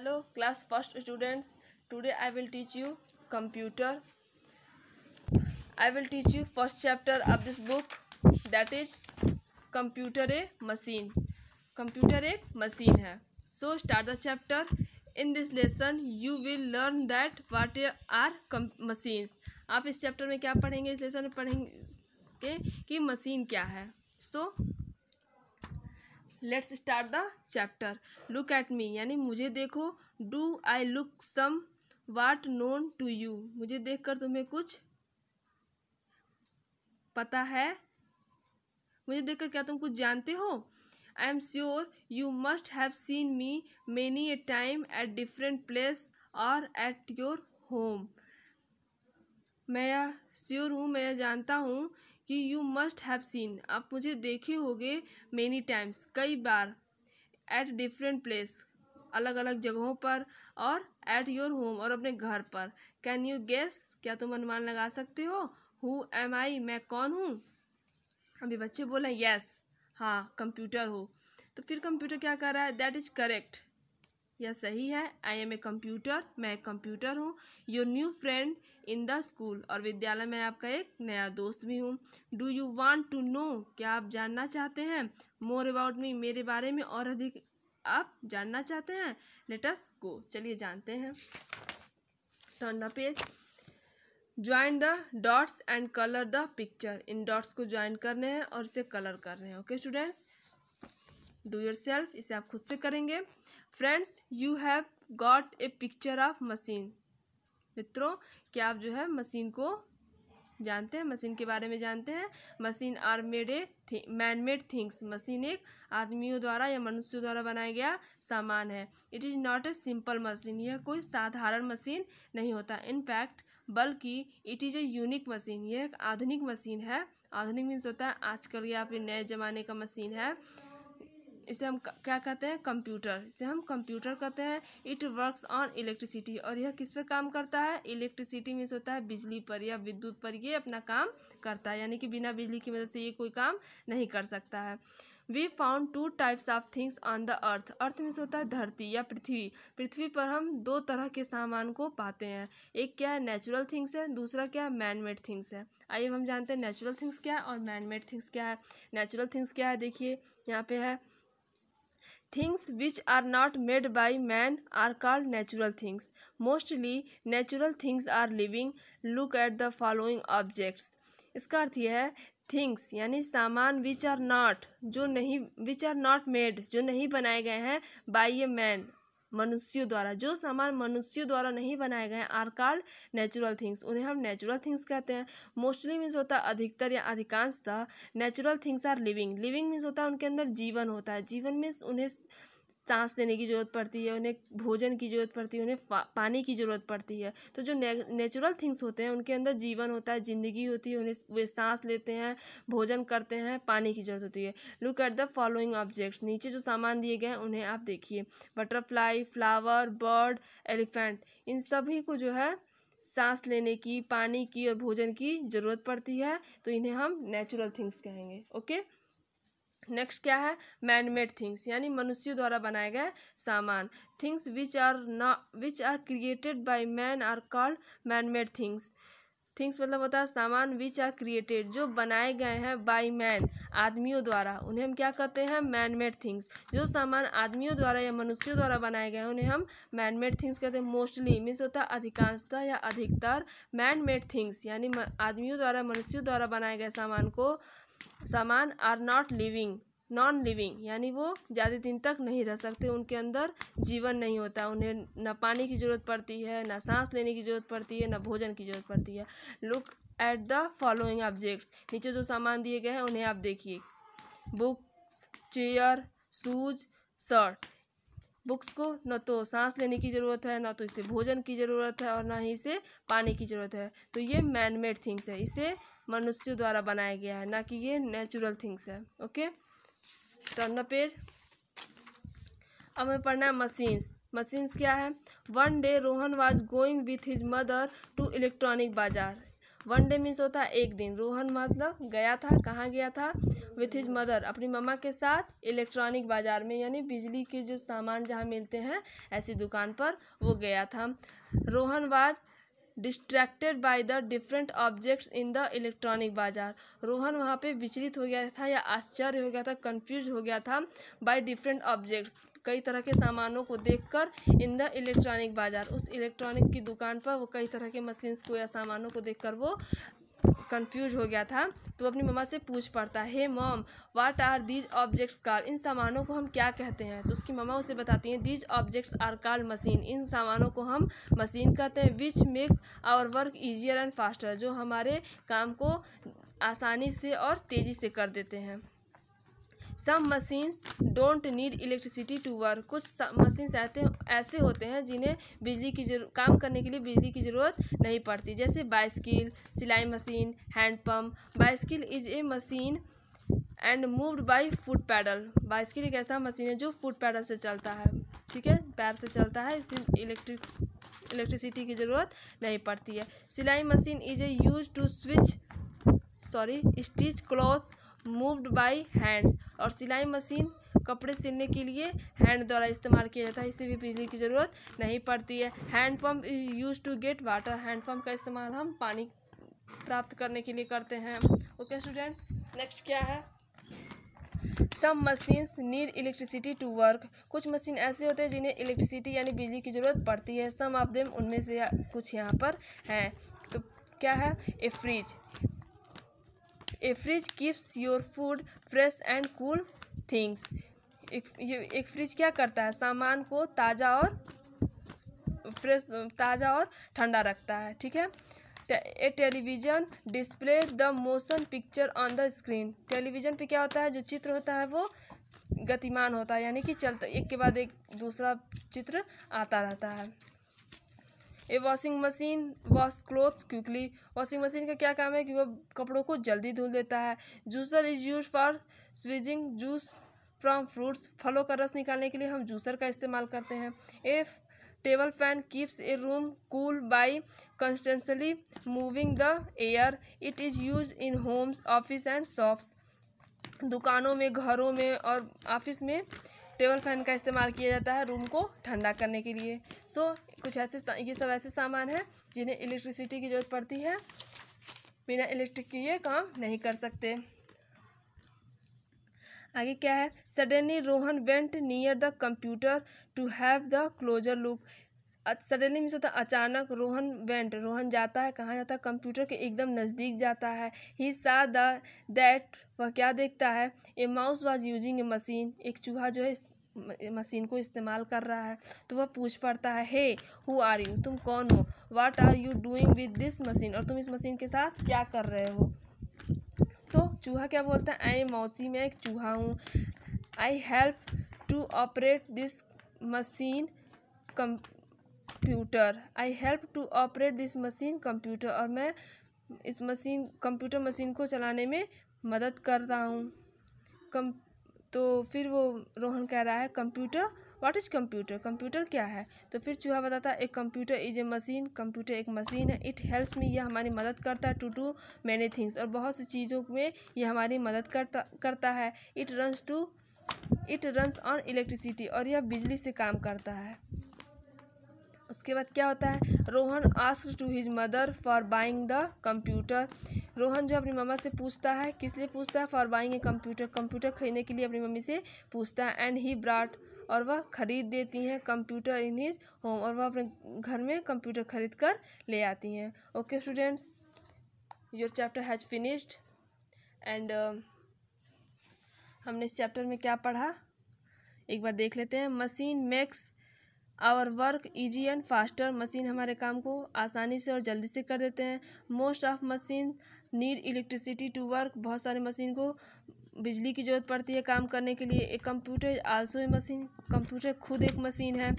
hello class first students today I will teach you computer I will teach you first chapter of this book that is computer a machine computer एक machine है so start the chapter in this lesson you will learn that what are machines आप इस chapter में क्या पढ़ेंगे इस lesson में पढ़ेंगे कि मशीन क्या है so let's start the chapter look at me यानी मुझे देखो do I look somewhat known to you मुझे देखकर तुम्हें कुछ पता है मुझे देखकर क्या तुम कुछ जानते हो I am sure you must have seen me many a time at different place और एट योर होम मैं श्योर हूँ मैं जानता हूँ कि यू मस्ट हैव सीन आप मुझे देखे होंगे मैनी टाइम्स कई बार एट डिफरेंट प्लेस अलग अलग जगहों पर और एट योर होम और अपने घर पर कैन यू गेस क्या तुम अनुमान लगा सकते हो हु एम आई मैं कौन हूँ अभी बच्चे बोले यस yes, हाँ कंप्यूटर हो तो फिर कंप्यूटर क्या कर रहा है दैट इज़ करेक्ट यह सही है आई एम ए कंप्यूटर मैं एक कंप्यूटर हूँ your new friend in the school और विद्यालय में आपका एक नया दोस्त भी हूँ do you want to know क्या आप जानना चाहते हैं मोर अबाउट मी मेरे बारे में और अधिक आप जानना चाहते हैं लेटस गो चलिए जानते हैं turn the page join the dots and colour the picture इन डॉट्स को ज्वाइन करने हैं और इसे कलर करने हैं okay students do yourself इसे आप खुद से करेंगे friends you have got a picture of machine मित्रों क्या आप जो है मशीन को जानते हैं मशीन के बारे में जानते हैं machine are made a man made things machine एक आदमियों द्वारा या मनुष्यों द्वारा बनाया गया सामान है it is not a simple machine यह कोई साधारण मशीन नहीं होता इनफैक्ट बल्कि it is a unique machine यह एक आधुनिक मशीन है आधुनिक मीन्स होता है आजकल ये आप नए ज़माने का मशीन है इसे हम क्या कहते हैं कंप्यूटर इसे हम कंप्यूटर कहते हैं इट वर्क्स ऑन इलेक्ट्रिसिटी और यह किस पे काम करता है इलेक्ट्रिसिटी मीन्स होता है बिजली पर या विद्युत पर ये अपना काम करता है यानी कि बिना बिजली की मदद से ये कोई काम नहीं कर सकता है we found two types of things on the earth अर्थ में से होता है धरती या पृथ्वी पृथ्वी पर हम दो तरह के सामान को पाते हैं एक क्या है नेचुरल थिंग्स है दूसरा क्या है मैन मेड थिंग्स है आइए हम जानते हैं नेचुरल थिंग्स क्या है और मैन मेड थिंग्स क्या है नेचुरल थिंग्स क्या है देखिए यहाँ पे है things which are not made by man are called natural things mostly natural things are living look at the following objects इसका अर्थ यह है थिंग्स यानी सामान विच आर नॉट जो नहीं विच आर नॉट मेड जो नहीं बनाए गए हैं बाई ए मैन मनुष्यों द्वारा जो सामान मनुष्यों द्वारा नहीं बनाए गए आर कार्ड नेचुरल थिंग्स उन्हें हम नेचुरल थिंग्स कहते हैं मोस्टली मीन्स होता है अधिकतर या अधिकांशतः natural things are living living means होता है उनके अंदर जीवन होता है जीवन मीन्स उन्हें सांस लेने की ज़रूरत पड़ती है उन्हें भोजन की ज़रूरत पड़ती है उन्हें पानी की ज़रूरत पड़ती है तो जो नेचुरल थिंग्स होते हैं उनके अंदर जीवन होता है ज़िंदगी होती है उन्हें वे सांस लेते हैं भोजन करते हैं पानी की ज़रूरत होती है look at the following objects नीचे जो सामान दिए गए हैं उन्हें आप देखिए बटरफ्लाई फ्लावर बर्ड एलिफेंट इन सभी को जो है सांस लेने की पानी की और भोजन की ज़रूरत पड़ती है तो इन्हें हम नेचुरल थिंग्स कहेंगे ओके नेक्स्ट क्या है मैनमेड थिंग्स यानी मनुष्यों द्वारा बनाए गए सामान थिंग्स विच आर ना which are created by man are called manmade things things मतलब होता है सामान विच आर क्रिएटेड जो बनाए गए हैं बाय मैन आदमियों द्वारा उन्हें हम क्या कहते हैं मैनमेड थिंग्स जो सामान आदमियों द्वारा या मनुष्यों द्वारा बनाए गए हैं उन्हें हम मैनमेड थिंग्स कहते हैं मोस्टली मीन्स होता है अधिकांशता या अधिकतर मैनमेड थिंग्स यानी आदमियों द्वारा मनुष्यों द्वारा बनाए गए सामान को सामान are not living non living यानी वो ज़्यादा दिन तक नहीं रह सकते उनके अंदर जीवन नहीं होता उन्हें न पानी की ज़रूरत पड़ती है ना सांस लेने की ज़रूरत पड़ती है ना भोजन की ज़रूरत पड़ती है look at the following objects नीचे जो सामान दिए गए हैं उन्हें आप देखिए books chair shoes shirt books को न तो सांस लेने की ज़रूरत है ना तो इसे भोजन की ज़रूरत है और ना ही इसे पानी की ज़रूरत है तो ये मैन मेड थिंग्स है इसे मनुष्यों द्वारा बनाया गया है ना कि ये नेचुरल थिंग्स है ओके टर्न द पेज अब हमें पढ़ना है मशीन्स मशीन्स क्या है one day Rohan was going with his mother to electronic bazaar one day means होता है एक दिन रोहन मतलब गया था कहाँ गया था विथ हिज मदर अपनी मम्मा के साथ इलेक्ट्रॉनिक बाज़ार में यानी बिजली के जो सामान जहाँ मिलते हैं ऐसी दुकान पर वो गया था Rohan was distracted by the different objects in the electronic bazaar Rohan वहाँ पे विचलित हो गया था या आश्चर्य हो गया था कन्फ्यूज हो गया था बाई डिफरेंट ऑब्जेक्ट्स कई तरह के सामानों को देखकर इन द इलेक्ट्रॉनिक बाज़ार उस इलेक्ट्रॉनिक की दुकान पर वो कई तरह के मशीन्स को या सामानों को देखकर वो कंफ्यूज हो गया था तो अपनी मम्मा से पूछ पड़ता है mom what are these objects car इन सामानों को हम क्या कहते हैं तो उसकी मम्मा उसे बताती हैं these objects are called machine इन सामानों को हम मशीन कहते हैं which make our work easier and faster जो हमारे काम को आसानी से और तेज़ी से कर देते हैं some machines don't need electricity to work कुछ मशीन्स ऐसे ऐसे होते हैं जिन्हें बिजली की जरूर काम करने के लिए बिजली की ज़रूरत नहीं पड़ती जैसे बाइस्किल सिलाई machine hand pump bicycle is a machine and moved by foot pedal bicycle एक ऐसा मशीन है जो फुट पैडल से चलता है ठीक है पैर से चलता है इसे इलेक्ट्रिक इलेक्ट्रिसिटी की ज़रूरत नहीं पड़ती है सिलाई machine is a use to switch sorry stitch cloth moved by hands और सिलाई मशीन कपड़े सिलने के लिए हैंड द्वारा इस्तेमाल किया जाता है इससे भी बिजली की ज़रूरत नहीं पड़ती है hand pump use to get water hand pump का इस्तेमाल हम पानी प्राप्त करने के लिए करते हैं ओके स्टूडेंट्स नेक्स्ट क्या है some machines need electricity to work कुछ मशीन ऐसे होते हैं जिन्हें इलेक्ट्रिसिटी यानी बिजली की ज़रूरत पड़ती है सम ऑफ देम उनमें से कुछ यहाँ पर हैं तो क्या है a fridge a fridge keeps your food fresh and cool things एक एक फ्रिज क्या करता है सामान को ताज़ा और फ्रेश ताज़ा और ठंडा रखता है ठीक है a television display the motion picture on the screen television पे क्या होता है जो चित्र होता है वो गतिमान होता है यानी कि चलता एक के बाद एक दूसरा चित्र आता रहता है a washing machine wash clothes quickly washing machine का क्या काम है कि वह कपड़ों को जल्दी धुल देता है juicer is use for squeezing juice from fruits फलों का रस निकालने के लिए हम जूसर का इस्तेमाल करते हैं a table fan keeps a room cool by constantly moving the air it is use in homes office and shops दुकानों में घरों में और ऑफिस में टेबल फैन का इस्तेमाल किया जाता है रूम को ठंडा करने के लिए सो कुछ ऐसे ये सब ऐसे सामान हैं जिन्हें इलेक्ट्रिसिटी की ज़रूरत पड़ती है बिना इलेक्ट्रिक के ये काम नहीं कर सकते आगे क्या है suddenly Rohan went near the computer to have the closer look suddenly means होता है अचानक रोहन वेंट रोहन जाता है कहाँ जाता है कंप्यूटर के एकदम नज़दीक जाता है ही सा दैट वह क्या देखता है a mouse was using a machine एक चूहा जो है मशीन को इस्तेमाल कर रहा है तो वह पूछ पड़ता है हे हु आर यू तुम कौन हो what are you doing with this machine और तुम इस मशीन के साथ क्या कर रहे हो तो चूहा क्या बोलता है आई मौसी मैं एक चूहा हूँ I help to operate this machine cum computer I help to operate this machine computer और मैं इस मशीन कंप्यूटर मशीन को चलाने में मदद करता हूँ कम तो फिर वो रोहन कह रहा है computer what is computer computer क्या है तो फिर चूहा बताता है एक computer is a machine computer एक मशीन है इट हेल्प्स मी यह हमारी मदद करता है टू डू मैनी थिंग्स और बहुत सी चीज़ों में यह हमारी मदद करता करता है it runs to it runs on electricity और यह बिजली से काम करता है उसके बाद क्या होता है Rohan ask to his mother for buying the computer Rohan जो अपनी मम्मा से पूछता है किस लिए पूछता है for buying a computer computer खरीदने के लिए अपनी मम्मी से पूछता है एंड ही ब्राट और वह खरीद देती हैं कंप्यूटर इन हिज होम और वह अपने घर में कंप्यूटर खरीद कर ले आती हैं okay students your chapter has finished and हमने इस चैप्टर में क्या पढ़ा एक बार देख लेते हैं machine makes our work easy and faster machine हमारे काम को आसानी से और जल्दी से कर देते हैं most of machine need electricity to work बहुत सारे मशीन को बिजली की ज़रूरत पड़ती है काम करने के लिए एक computer also a machine computer खुद एक मशीन है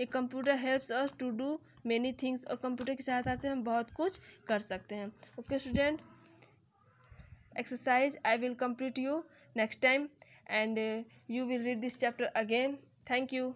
एक computer helps us to do many things और कंप्यूटर की सहायता से हम बहुत कुछ कर सकते हैं okay student exercise I will complete you next time and you will read this chapter again thank you